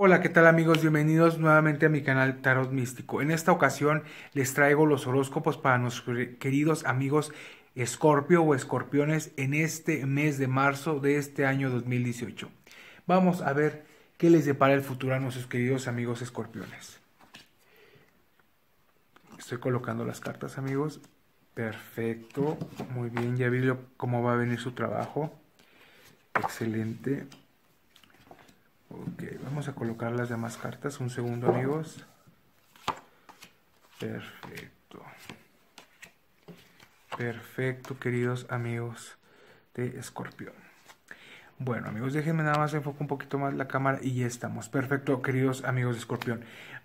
Hola, ¿qué tal amigos? Bienvenidos nuevamente a mi canal Tarot Místico. En esta ocasión les traigo los horóscopos para nuestros queridos amigos Escorpio o Escorpiones en este mes de marzo de este año 2018. Vamos a ver qué les depara el futuro a nuestros queridos amigos Escorpiones. Estoy colocando las cartas, amigos. Perfecto, muy bien, ya vi cómo va a venir su trabajo. Excelente. Ok, vamos a colocar las demás cartas. Un segundo, amigos. Perfecto. Perfecto, queridos amigos de Escorpión. Bueno amigos, déjenme nada más enfoco un poquito más la cámara y ya estamos. Perfecto, queridos amigos de Escorpión.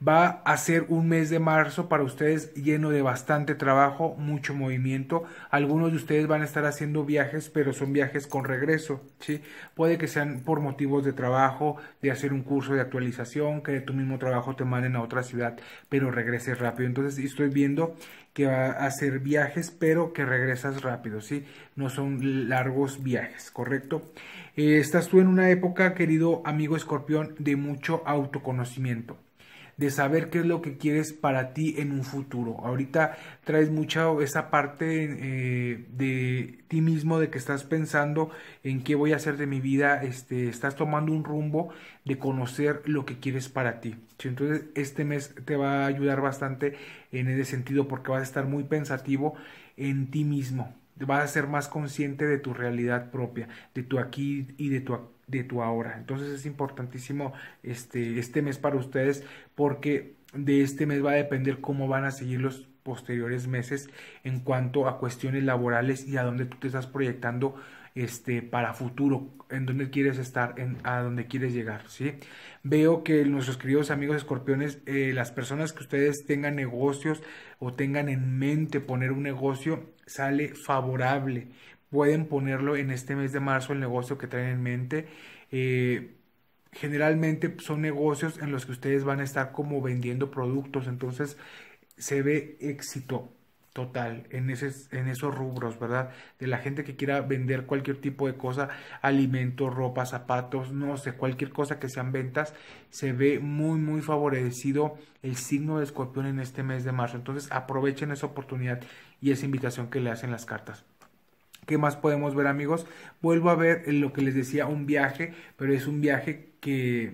Va a ser un mes de marzo para ustedes lleno de bastante trabajo, mucho movimiento. Algunos de ustedes van a estar haciendo viajes, pero son viajes con regreso, ¿sí? Puede que sean por motivos de trabajo, de hacer un curso de actualización, que de tu mismo trabajo te manden a otra ciudad, pero regreses rápido. Entonces estoy viendo que va a hacer viajes, pero que regresas rápido, ¿sí? No son largos viajes, ¿correcto? Eh, estás tú en una época, querido amigo escorpión, de mucho autoconocimiento de saber qué es lo que quieres para ti en un futuro. Ahorita traes mucha esa parte eh, de ti mismo, de que estás pensando en qué voy a hacer de mi vida, este, estás tomando un rumbo de conocer lo que quieres para ti. Entonces este mes te va a ayudar bastante en ese sentido porque vas a estar muy pensativo en ti mismo vas a ser más consciente de tu realidad propia, de tu aquí y de tu, de tu ahora. Entonces es importantísimo este, este mes para ustedes porque de este mes va a depender cómo van a seguir los posteriores meses en cuanto a cuestiones laborales y a dónde tú te estás proyectando este, para futuro, en donde quieres estar, en, a donde quieres llegar, ¿sí? Veo que nuestros queridos amigos escorpiones, eh, las personas que ustedes tengan negocios o tengan en mente poner un negocio, sale favorable. Pueden ponerlo en este mes de marzo el negocio que traen en mente. Eh, generalmente son negocios en los que ustedes van a estar como vendiendo productos, entonces se ve éxito total en, ese, en esos rubros, ¿verdad? De la gente que quiera vender cualquier tipo de cosa, alimentos, ropa, zapatos, no sé, cualquier cosa que sean ventas, se ve muy, muy favorecido el signo de escorpión en este mes de marzo. Entonces aprovechen esa oportunidad y esa invitación que le hacen las cartas. ¿Qué más podemos ver amigos? Vuelvo a ver lo que les decía, un viaje, pero es un viaje que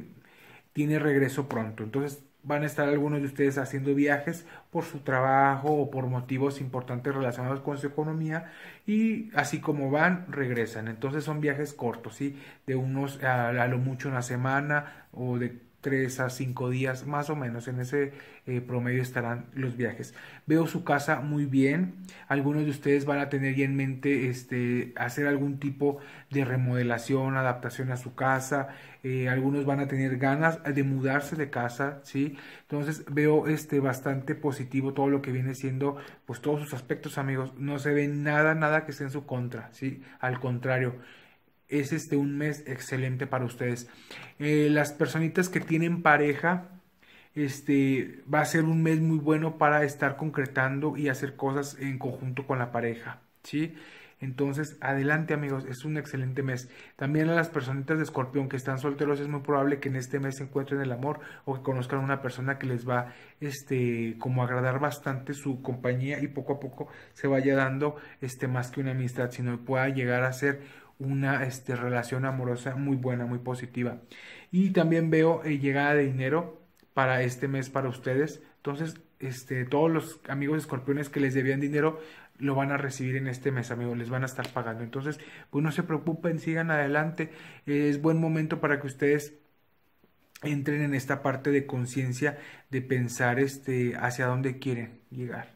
tiene regreso pronto. Entonces van a estar algunos de ustedes haciendo viajes por su trabajo o por motivos importantes relacionados con su economía y así como van regresan entonces son viajes cortos ¿sí? de unos a, lo mucho una semana o de 3 a 5 días más o menos en ese eh, promedio estarán los viajes veo su casa muy bien algunos de ustedes van a tener ya en mente este, hacer algún tipo de remodelación adaptación a su casa eh, algunos van a tener ganas de mudarse de casa sí entonces veo este bastante positivo todo lo que viene siendo pues todos sus aspectos amigos no se ve nada nada que esté en su contra sí al contrario es este un mes excelente para ustedes. Eh, las personitas que tienen pareja, este va a ser un mes muy bueno para estar concretando y hacer cosas en conjunto con la pareja, ¿sí? Entonces, adelante amigos, es un excelente mes. También a las personitas de escorpión que están solteros es muy probable que en este mes se encuentren el amor o que conozcan a una persona que les va este, como agradar bastante su compañía y poco a poco se vaya dando este, más que una amistad, sino pueda llegar a ser una este, relación amorosa muy buena, muy positiva. Y también veo eh, llegada de dinero para este mes para ustedes. Entonces, este, todos los amigos escorpiones que les debían dinero lo van a recibir en este mes, amigos, les van a estar pagando. Entonces, pues no se preocupen, sigan adelante. Es buen momento para que ustedes entren en esta parte de conciencia de pensar este hacia dónde quieren llegar.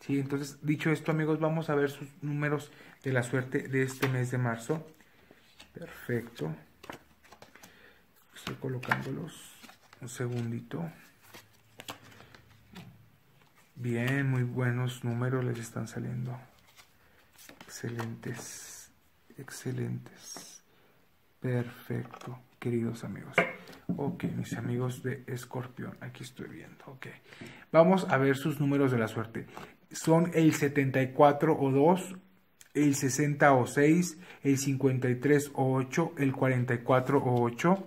Sí, entonces, dicho esto, amigos, vamos a ver sus números de la suerte de este mes de marzo. Perfecto. Estoy colocándolos un segundito. Bien, muy buenos números les están saliendo. Excelentes, excelentes. Perfecto, queridos amigos. Ok, mis amigos de Escorpión, aquí estoy viendo. Ok, vamos a ver sus números de la suerte. Son el 74 o 2 el 60 o 6, el 53 o 8, el 44 o 8,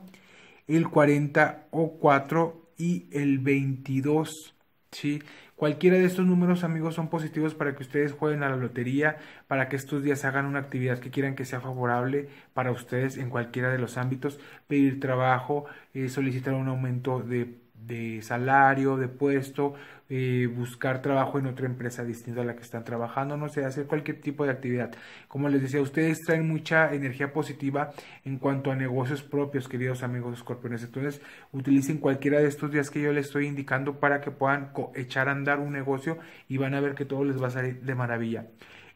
el 40 o 4 y el 22. ¿sí? Cualquiera de estos números, amigos, son positivos para que ustedes jueguen a la lotería, para que estos días hagan una actividad que quieran que sea favorable para ustedes en cualquiera de los ámbitos, pedir trabajo, eh, solicitar un aumento de de salario, de puesto, buscar trabajo en otra empresa distinta a la que están trabajando, no sé, hacer cualquier tipo de actividad. Como les decía, ustedes traen mucha energía positiva en cuanto a negocios propios, queridos amigos escorpiones. Entonces, utilicen cualquiera de estos días que yo les estoy indicando para que puedan echar a andar un negocio y van a ver que todo les va a salir de maravilla.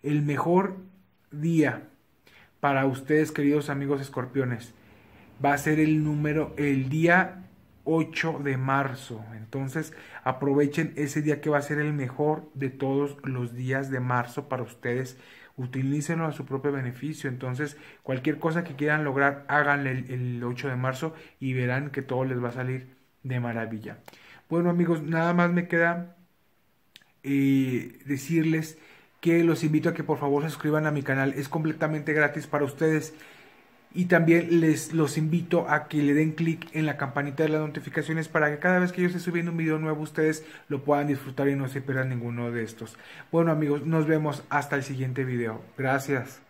El mejor día para ustedes, queridos amigos escorpiones, va a ser el número, el día 8 de marzo. Entonces aprovechen ese día que va a ser el mejor de todos los días de marzo para ustedes. Utilícenlo a su propio beneficio. Entonces cualquier cosa que quieran lograr, háganle el, 8 de marzo y verán que todo les va a salir de maravilla. Bueno amigos, nada más me queda eh, decirles que los invito a que por favor se suscriban a mi canal. Es completamente gratis para ustedes y también les los invito a que le den clic en la campanita de las notificaciones para que cada vez que yo esté subiendo un video nuevo ustedes lo puedan disfrutar y no se pierdan ninguno de estos. Bueno amigos, nos vemos hasta el siguiente video. Gracias.